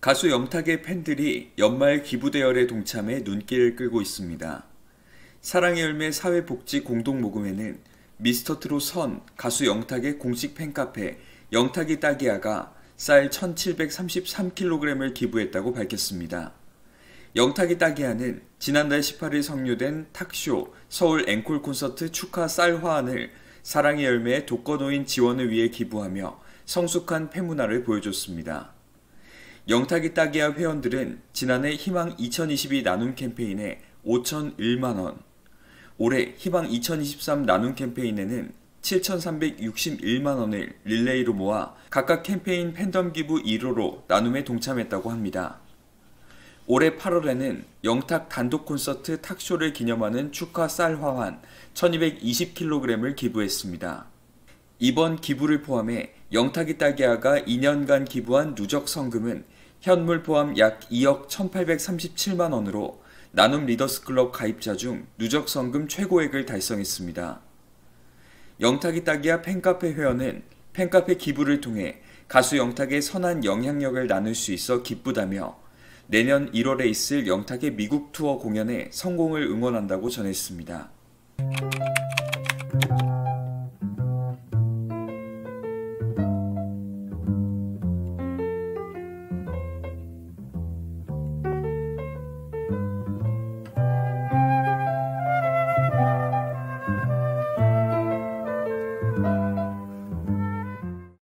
가수 염탁의 팬들이 연말 기부대열에 동참해 눈길을 끌고 있습니다. 사랑의 열매 사회복지 공동모금회는 미스터트롯 선 가수 영탁의 공식 팬카페 영탁이 따기야가 쌀 1733kg을 기부했다고 밝혔습니다. 영탁이 따기야는 지난달 18일 성료된 탁쇼 서울 앵콜 콘서트 축하 쌀 화환을 사랑의 열매의 독거노인 지원을 위해 기부하며 성숙한 팬문화를 보여줬습니다. 영탁이 따기야 회원들은 지난해 희망 2022 나눔 캠페인에 5,001만원, 올해 희망 2023 나눔 캠페인에는 7,361만원을 릴레이로 모아 각각 캠페인 팬덤 기부 1호로 나눔에 동참했다고 합니다. 올해 8월에는 영탁 단독 콘서트 탁쇼를 기념하는 축하 쌀 화환 1220kg을 기부했습니다. 이번 기부를 포함해 영탁이 따기아가 2년간 기부한 누적 성금은 현물 포함 약 2억 1,837만 원으로 나눔 리더스클럽 가입자 중 누적 성금 최고액을 달성했습니다. 영탁이 딱이야 팬카페 회원은 팬카페 기부를 통해 가수 영탁의 선한 영향력을 나눌 수 있어 기쁘다며 내년 1월에 있을 영탁의 미국 투어 공연에 성공을 응원한다고 전했습니다.